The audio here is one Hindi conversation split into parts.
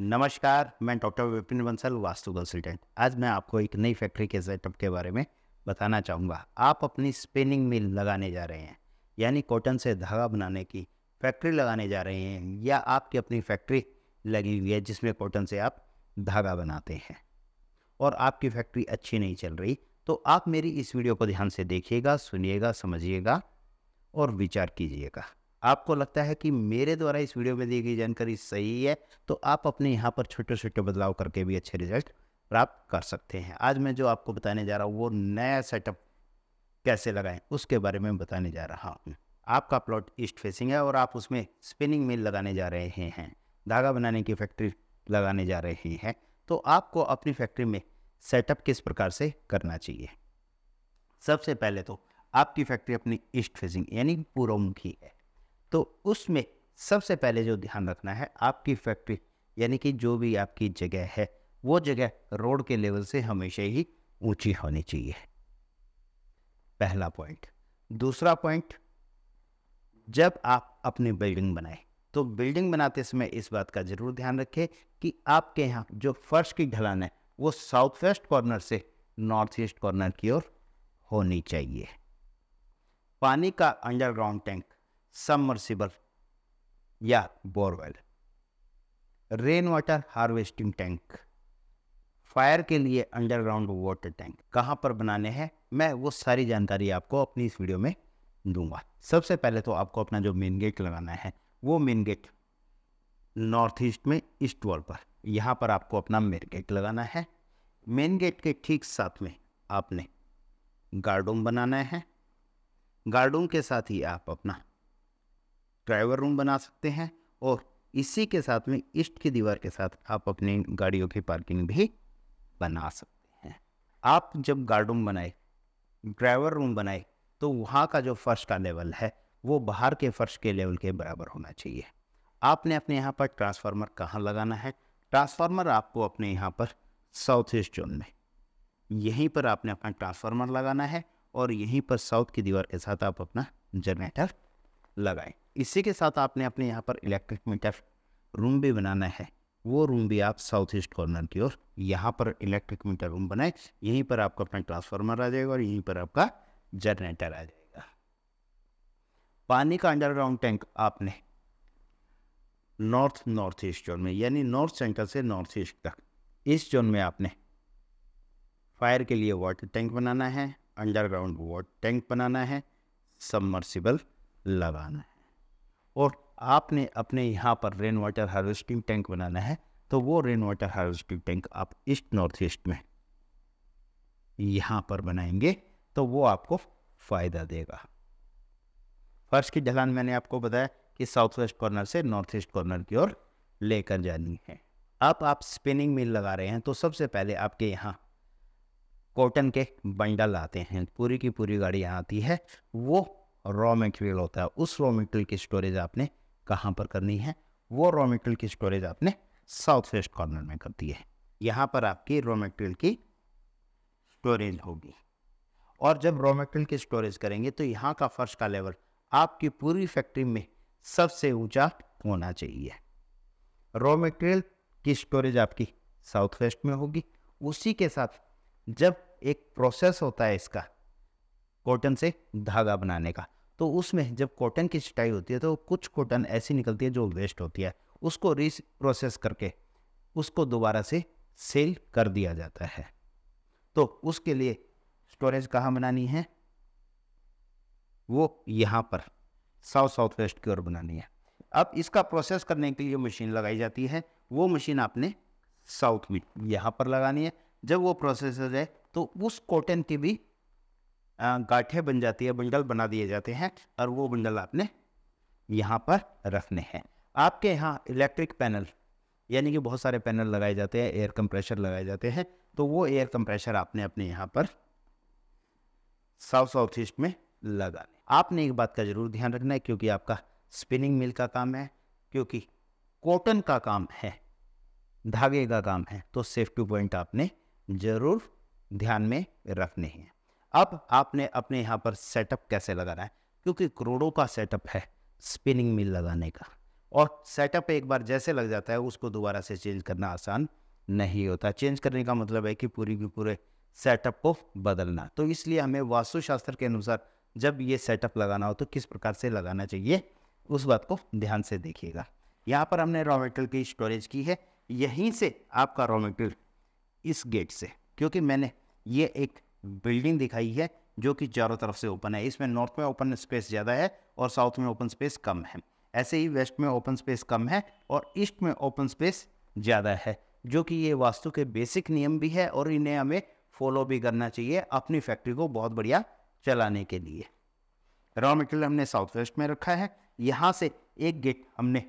नमस्कार मैं डॉक्टर विपिन बंसल वास्तु कंसल्टेंट आज मैं आपको एक नई फैक्ट्री के सेटअप के बारे में बताना चाहूँगा आप अपनी स्पिनिंग मिल लगाने जा रहे हैं यानी कॉटन से धागा बनाने की फैक्ट्री लगाने जा रहे हैं या आपकी अपनी फैक्ट्री लगी हुई है जिसमें कॉटन से आप धागा बनाते हैं और आपकी फैक्ट्री अच्छी नहीं चल रही तो आप मेरी इस वीडियो को ध्यान से देखिएगा सुनिएगा समझिएगा और विचार कीजिएगा आपको लगता है कि मेरे द्वारा इस वीडियो में दी गई जानकारी सही है तो आप अपने यहाँ पर छोटे छोटे बदलाव करके भी अच्छे रिजल्ट प्राप्त कर सकते हैं आज मैं जो आपको बताने जा रहा हूँ वो नया सेटअप कैसे लगाएं उसके बारे में बताने जा रहा हूँ आपका प्लॉट ईस्ट फेसिंग है और आप उसमें स्पिनिंग मिल लगाने जा रहे हैं धागा बनाने की फैक्ट्री लगाने जा रहे हैं तो आपको अपनी फैक्ट्री में सेटअप किस प्रकार से करना चाहिए सबसे पहले तो आपकी फैक्ट्री अपनी ईस्ट फेसिंग यानी पूर्वमुखी है तो उसमें सबसे पहले जो ध्यान रखना है आपकी फैक्ट्री यानी कि जो भी आपकी जगह है वो जगह रोड के लेवल से हमेशा ही ऊंची होनी चाहिए पहला पॉइंट दूसरा पॉइंट जब आप अपनी बिल्डिंग बनाए तो बिल्डिंग बनाते समय इस बात का जरूर ध्यान रखें कि आपके यहाँ जो फर्श की ढलान है वो साउथ वेस्ट कॉर्नर से नॉर्थ ईस्ट कॉर्नर की ओर होनी चाहिए पानी का अंडरग्राउंड टैंक सबमर्सिबल या borewell rain water harvesting tank fire के लिए अंडरग्राउंड वाटर टैंक कहाँ पर बनाने हैं मैं वो सारी जानकारी आपको अपनी इस वीडियो में दूंगा सबसे पहले तो आपको अपना जो मेन गेट लगाना है वो मेन गेट नॉर्थ ईस्ट में ईस्ट वॉल पर यहाँ पर आपको अपना मेन गेट लगाना है मेन गेट के ठीक साथ में आपने गार्डूम बनाना है गार्डूम के साथ ही आप अपना ड्राइवर रूम बना सकते हैं और इसी के साथ में ईस्ट की दीवार के साथ आप अपनी गाड़ियों की पार्किंग भी बना सकते हैं आप जब गार्ड रूम बनाए ड्राइवर रूम बनाए तो वहाँ का जो फर्श का लेवल है वो बाहर के फर्श के लेवल के बराबर होना चाहिए आपने अपने यहाँ पर ट्रांसफार्मर कहाँ लगाना है ट्रांसफार्मर आपको अपने यहाँ पर साउथ ईस्ट जोन में यहीं पर आपने अपना ट्रांसफार्मर लगाना है और यहीं पर साउथ की दीवार के साथ आप अपना जनरेटर लगाएं इसी के साथ आपने अपने यहाँ पर इलेक्ट्रिक मीटर रूम भी बनाना है वो रूम भी आप साउथ ईस्ट कॉर्नर की ओर यहाँ पर इलेक्ट्रिक मीटर रूम बनाए यहीं पर आपका अपना ट्रांसफार्मर आ जाएगा और यहीं पर आपका जनरेटर आ जाएगा पानी का अंडरग्राउंड टैंक आपने नॉर्थ नॉर्थ ईस्ट जोन में यानी नॉर्थ सेंटर से नॉर्थ ईस्ट तक इस जोन में आपने फायर के लिए वाटर टैंक बनाना है अंडरग्राउंड वाटर टैंक बनाना है सबमर्सिबल लगाना है और आपने अपने यहाँ पर रेन वाटर हार्वेस्टिंग टैंक बनाना है तो वो रेन वाटर हार्वेस्टिंग टैंक आप ईस्ट नॉर्थ ईस्ट में यहाँ पर बनाएंगे तो वो आपको फ़ायदा देगा फर्श की ढलान मैंने आपको बताया कि साउथ वेस्ट कॉर्नर से नॉर्थ ईस्ट कॉर्नर की ओर लेकर जानी है अब आप स्पिनिंग मिल लगा रहे हैं तो सबसे पहले आपके यहाँ कॉटन के बंडल आते हैं पूरी की पूरी गाड़ी आती है वो रॉ मटेरियल होता है उस रॉ मटेरियल की स्टोरेज आपने कहाँ पर करनी है वो रॉ मटेरियल की स्टोरेज आपने साउथ वेस्ट कॉर्नर में कर दी है यहाँ पर आपकी रॉ मटेरियल की स्टोरेज होगी और जब रॉ मटेरियल की स्टोरेज करेंगे तो यहाँ का फर्श का लेवल आपकी पूरी फैक्ट्री में सबसे ऊंचा होना चाहिए रॉ मटेरियल की स्टोरेज आपकी साउथ वेस्ट में होगी उसी के साथ जब एक प्रोसेस होता है इसका कॉटन से धागा बनाने का तो उसमें जब कॉटन की सिटाई होती है तो कुछ कॉटन ऐसी निकलती है जो वेस्ट होती है उसको रिस प्रोसेस करके उसको दोबारा से सेल कर दिया जाता है तो उसके लिए स्टोरेज कहाँ बनानी है वो यहाँ पर साउथ साउथ वेस्ट की ओर बनानी है अब इसका प्रोसेस करने के लिए मशीन लगाई जाती है वो मशीन आपने साउथ में यहाँ पर लगानी है जब वो प्रोसेस हो जाए तो उस कॉटन की भी गाठे बन जाती है बंडल बना दिए जाते हैं और वो बंडल आपने यहाँ पर रखने हैं आपके यहाँ इलेक्ट्रिक पैनल यानी कि बहुत सारे पैनल लगाए जाते हैं एयर कंप्रेशर लगाए जाते हैं तो वो एयर कंप्रेशर आपने अपने यहाँ पर साउथ साउथ ईस्ट में लगाने आपने एक बात का जरूर ध्यान रखना है क्योंकि आपका स्पिनिंग मिल का काम है क्योंकि कॉटन का काम है धागे का काम है तो सेफ्टी पॉइंट आपने जरूर ध्यान में रखने हैं अब आपने अपने यहाँ पर सेटअप कैसे लगाना है क्योंकि करोड़ों का सेटअप है स्पिनिंग मिल लगाने का और सेटअप एक बार जैसे लग जाता है उसको दोबारा से चेंज करना आसान नहीं होता चेंज करने का मतलब है कि पूरी की पूरे सेटअप को बदलना तो इसलिए हमें वास्तुशास्त्र के अनुसार जब ये सेटअप लगाना हो तो किस प्रकार से लगाना चाहिए उस बात को ध्यान से देखिएगा यहाँ पर हमने रॉ मेटेरियल की स्टोरेज की है यहीं से आपका रॉ मेटेरियल इस गेट से क्योंकि मैंने ये एक बिल्डिंग दिखाई है जो कि चारों तरफ से ओपन है इसमें नॉर्थ में ओपन स्पेस ज़्यादा है और साउथ में ओपन स्पेस कम है ऐसे ही वेस्ट में ओपन स्पेस कम है और ईस्ट में ओपन स्पेस ज़्यादा है जो कि ये वास्तु के बेसिक नियम भी है और इन्हें हमें फॉलो भी करना चाहिए अपनी फैक्ट्री को बहुत बढ़िया चलाने के लिए रॉ मटेरियल हमने साउथ वेस्ट में रखा है यहाँ से एक गेट हमने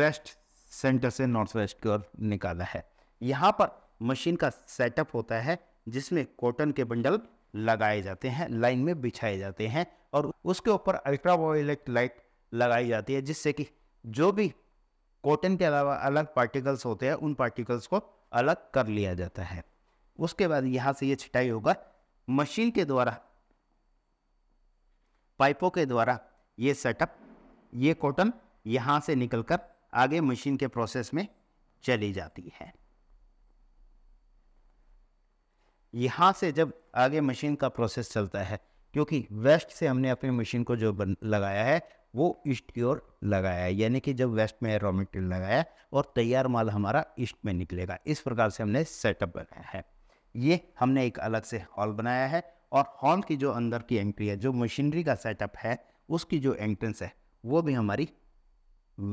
वेस्ट सेंटर से नॉर्थ वेस्ट की ओर निकाला है यहाँ पर मशीन का सेटअप होता है जिसमें कॉटन के बंडल लगाए जाते हैं लाइन में बिछाए जाते हैं और उसके ऊपर अल्ट्रावायलेट लाइट लगाई जाती है जिससे कि जो भी कॉटन के अलावा अलग पार्टिकल्स होते हैं उन पार्टिकल्स को अलग कर लिया जाता है उसके बाद यहाँ से ये छिटाई होगा मशीन के द्वारा पाइपों के द्वारा ये सेटअप ये कॉटन यहाँ से निकलकर आगे मशीन के प्रोसेस में चली जाती है यहाँ से जब आगे मशीन का प्रोसेस चलता है क्योंकि वेस्ट से हमने अपनी मशीन को जो लगाया है वो ईस्ट की ओर लगाया है यानी कि जब वेस्ट में रॉ मटेरियल लगाया और तैयार माल हमारा ईस्ट में निकलेगा इस प्रकार से हमने सेटअप बनाया है ये हमने एक अलग से हॉल बनाया है और हॉल की जो अंदर की एंट्री है जो मशीनरी का सेटअप है उसकी जो एंट्रेंस है वो भी हमारी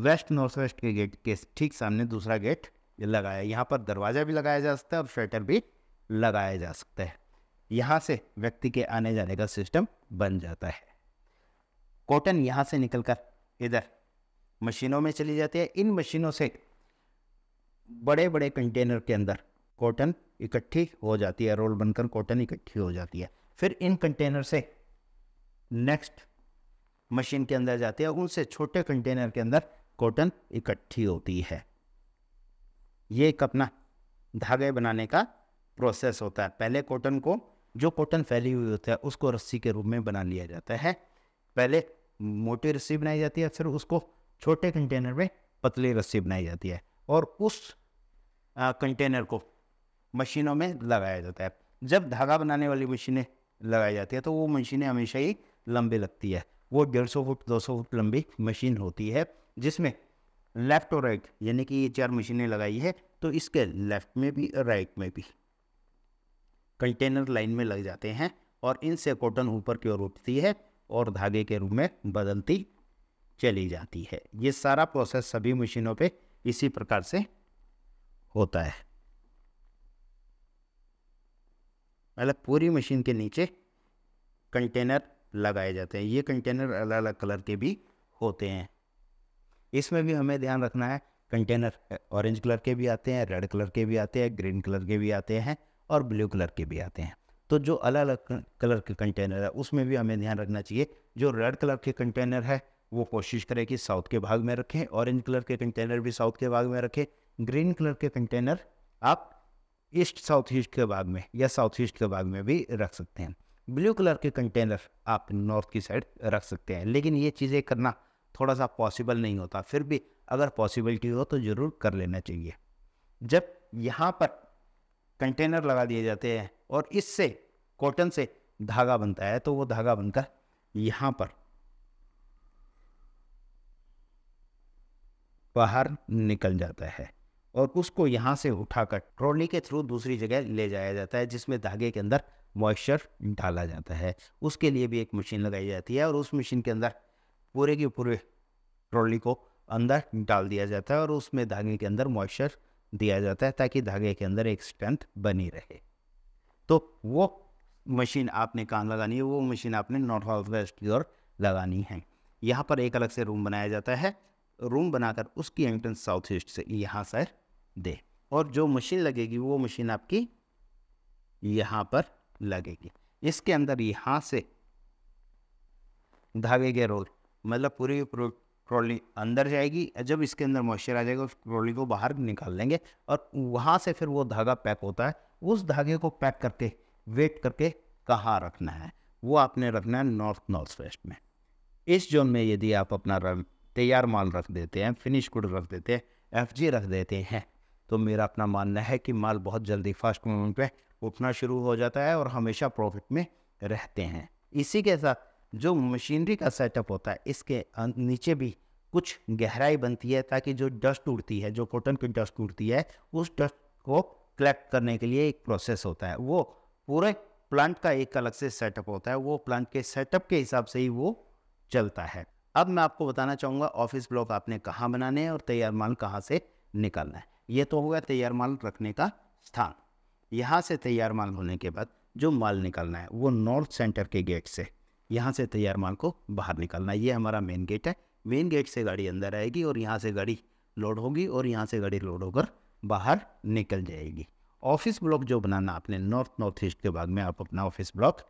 वेस्ट नॉर्थ वेस्ट के गेट के ठीक सामने दूसरा गेट लगाया यहाँ पर दरवाज़ा भी लगाया जा सकता है और शटर भी लगाया जा सकता है यहाँ से व्यक्ति के आने जाने का सिस्टम बन जाता है कॉटन यहाँ से निकलकर इधर मशीनों में चली जाती है इन मशीनों से बड़े बड़े कंटेनर के अंदर कॉटन इकट्ठी हो जाती है रोल बनकर कॉटन इकट्ठी हो जाती है फिर इन कंटेनर से नेक्स्ट मशीन के अंदर जाती है उनसे छोटे कंटेनर के अंदर कॉटन इकट्ठी होती है ये एक अपना धागे बनाने का प्रोसेस होता है पहले कॉटन को जो कॉटन फैली हुई होता है उसको रस्सी के रूप में बना लिया जाता है पहले मोटी रस्सी बनाई जाती है फिर उसको छोटे कंटेनर में पतली रस्सी बनाई जाती है और उस कंटेनर को मशीनों में लगाया जाता है जब धागा बनाने वाली मशीनें लगाई जाती है तो वो मशीनें हमेशा ही लंबी लगती है वो डेढ़ सौ फुट दो सौ फुट लंबी मशीन होती है जिसमें लेफ्ट और राइट यानी कि ये चार मशीनें लगाई है तो इसके लेफ्ट में भी राइट में भी कंटेनर लाइन में लग जाते हैं और इनसे कॉटन ऊपर की ओर उठती है और धागे के रूप में बदलती चली जाती है ये सारा प्रोसेस सभी मशीनों पे इसी प्रकार से होता है मतलब पूरी मशीन के नीचे कंटेनर लगाए जाते हैं ये कंटेनर अलग अलग कलर के भी होते हैं इसमें भी हमें ध्यान रखना है कंटेनर ऑरेंज कलर के भी आते हैं रेड कलर के भी आते हैं ग्रीन कलर के भी आते हैं और ब्लू कलर के भी आते हैं तो जो अलग अलग कलर के कंटेनर है उसमें भी हमें ध्यान रखना चाहिए जो रेड कलर के कंटेनर है वो कोशिश करें कि साउथ के भाग में रखें ऑरेंज कलर के कंटेनर भी साउथ के भाग में रखें ग्रीन कलर के कंटेनर आप ईस्ट साउथ ईस्ट के भाग में या साउथ ईस्ट के भाग में भी रख सकते हैं ब्लू कलर के कंटेनर आप नॉर्थ की साइड रख सकते हैं लेकिन ये चीज़ें करना थोड़ा सा पॉसिबल नहीं होता फिर भी अगर पॉसिबिलिटी हो तो ज़रूर कर लेना चाहिए जब यहाँ पर कंटेनर लगा दिए जाते हैं और इससे कॉटन से धागा बनता है तो वो धागा बनकर यहाँ पर बाहर निकल जाता है और उसको यहाँ से उठाकर ट्रॉली के थ्रू दूसरी जगह ले जाया जाता है जिसमें धागे के अंदर मॉइस्चर डाला जाता है उसके लिए भी एक मशीन लगाई जाती है और उस मशीन के अंदर पूरे के पूरे ट्रॉली को अंदर डाल दिया जाता है और उसमें धागे के अंदर मॉइस्चर दिया जाता है ताकि धागे के अंदर एक स्ट्रेंथ बनी रहे तो वो मशीन आपने कान लगानी है वो मशीन आपने नॉर्थ वेस्ट की ओर लगानी है यहाँ पर एक अलग से रूम बनाया जाता है रूम बनाकर उसकी एंट्रेंस साउथ ईस्ट से यहाँ सर दे और जो मशीन लगेगी वो मशीन आपकी यहाँ पर लगेगी इसके अंदर यहाँ से धागे के रोल मतलब पूरी ट्रॉली अंदर जाएगी जब इसके अंदर मॉइस्चर आ जाएगा उस ट्रॉली को बाहर निकाल लेंगे और वहाँ से फिर वो धागा पैक होता है उस धागे को पैक करके वेट करके कहाँ रखना है वो आपने रखना है नॉर्थ नॉर्थ वेस्ट में इस जोन में यदि आप अपना तैयार माल रख देते हैं फिनिश गुड रख देते हैं एफ रख देते हैं तो मेरा अपना मानना है कि माल बहुत जल्दी फास्ट मूवमेंट पे उठना शुरू हो जाता है और हमेशा प्रॉफिट में रहते हैं इसी के साथ जो मशीनरी का सेटअप होता है इसके अं-, नीचे भी कुछ गहराई बनती है ताकि जो डस्ट उड़ती है जो कॉटन की डस्ट उड़ती है उस डस्ट को कलेक्ट करने के लिए एक प्रोसेस होता है वो पूरे प्लांट का एक अलग से सेटअप होता है वो प्लांट के सेटअप के हिसाब से ही वो चलता है अब मैं आपको बताना चाहूँगा ऑफिस ब्लॉक आपने कहाँ बनाने हैं और तैयार माल कहाँ से निकालना है ये तो होगा तैयार माल रखने का स्थान यहाँ से तैयार माल होने के बाद जो माल निकालना है वो नॉर्थ सेंटर के गेट से यहाँ से तैयार माल को बाहर निकालना ये हमारा मेन गेट है मेन गेट से गाड़ी अंदर आएगी और यहाँ से गाड़ी लोड होगी और यहाँ से गाड़ी लोड होकर बाहर निकल जाएगी ऑफिस ब्लॉक जो बनाना आपने नॉर्थ नॉर्थ ईस्ट के भाग में आप अपना ऑफिस ब्लॉक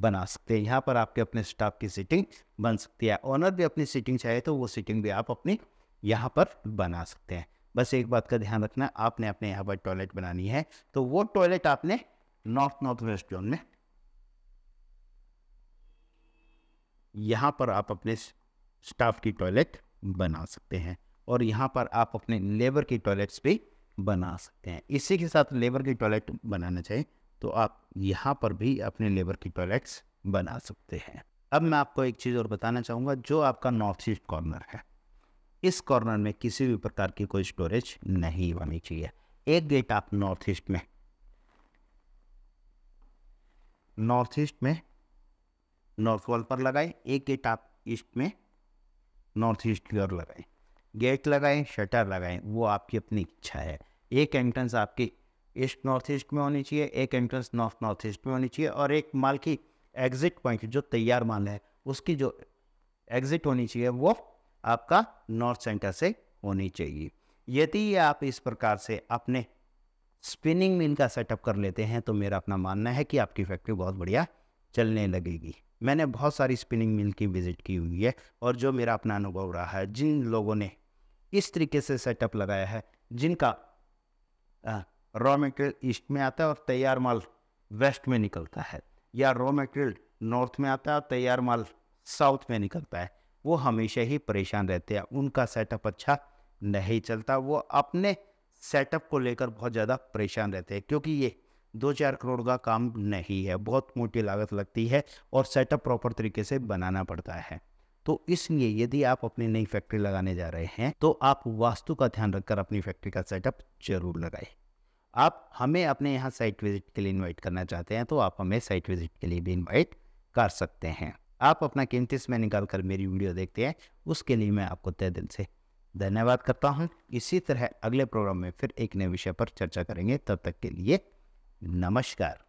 बना सकते हैं यहाँ पर आपके अपने स्टाफ की सीटिंग बन सकती है ऑनर भी अपनी सीटिंग चाहे तो वो सीटिंग भी आप अपनी यहाँ पर बना सकते हैं बस एक बात का ध्यान रखना आपने अपने यहाँ पर टॉयलेट बनानी है तो वो टॉयलेट आपने नॉर्थ नॉर्थ वेस्ट जोन में यहाँ पर आप अपने स्टाफ की टॉयलेट बना सकते हैं और यहाँ पर आप अपने लेबर की टॉयलेट्स भी बना सकते हैं इसी के साथ लेबर की टॉयलेट बनाना चाहिए तो आप यहाँ पर भी अपने लेबर की टॉयलेट्स बना सकते हैं अब मैं आपको एक चीज़ और बताना चाहूँगा जो आपका नॉर्थ ईस्ट कॉर्नर है इस कॉर्नर में किसी भी प्रकार की कोई स्टोरेज नहीं होनी चाहिए एक गेट आप नॉर्थ ईस्ट में नॉर्थ ईस्ट में नॉर्थ वॉल पर लगाएं एक गेट आप ईस्ट में नॉर्थ ईस्ट की ओर लगाए गेट लगाएं शटर लगाएं वो आपकी अपनी इच्छा है एक एंट्रेंस आपकी ईस्ट नॉर्थ ईस्ट में होनी चाहिए एक एंट्रेंस नॉर्थ नॉर्थ ईस्ट में होनी चाहिए और एक माल की एग्जिट पॉइंट जो तैयार माल है उसकी जो एग्जिट होनी चाहिए वो आपका नॉर्थ सेंटर से होनी चाहिए यदि आप इस प्रकार से अपने स्पिनिंग मिल का सेटअप कर लेते हैं तो मेरा अपना मानना है कि आपकी फैक्ट्री बहुत बढ़िया चलने लगेगी मैंने बहुत सारी स्पिनिंग मिल की विज़िट की हुई है और जो मेरा अपना अनुभव रहा है जिन लोगों ने इस तरीके से सेटअप लगाया है जिनका रॉ मटेरियल ईस्ट में आता है और तैयार माल वेस्ट में निकलता है या रॉ मटेरियल नॉर्थ में आता है और तैयार माल साउथ में निकलता है वो हमेशा ही परेशान रहते हैं उनका सेटअप अच्छा नहीं चलता वो अपने सेटअप को लेकर बहुत ज़्यादा परेशान रहते हैं क्योंकि ये दो चार करोड़ का काम नहीं है बहुत मोटी लागत लगती है और सेटअप प्रॉपर तरीके से बनाना पड़ता है तो इसलिए यदि आप अपनी नई फैक्ट्री लगाने जा रहे हैं तो आप वास्तु का ध्यान रखकर अपनी फैक्ट्री का सेटअप जरूर लगाएं आप हमें अपने यहाँ साइट विजिट के लिए इनवाइट करना चाहते हैं तो आप हमें साइट विजिट के लिए भी इनवाइट कर सकते हैं आप अपना कीमती समय निकाल कर मेरी वीडियो देखते हैं उसके लिए मैं आपको तय दिल से धन्यवाद करता हूँ इसी तरह अगले प्रोग्राम में फिर एक नए विषय पर चर्चा करेंगे तब तक के लिए नमस्कार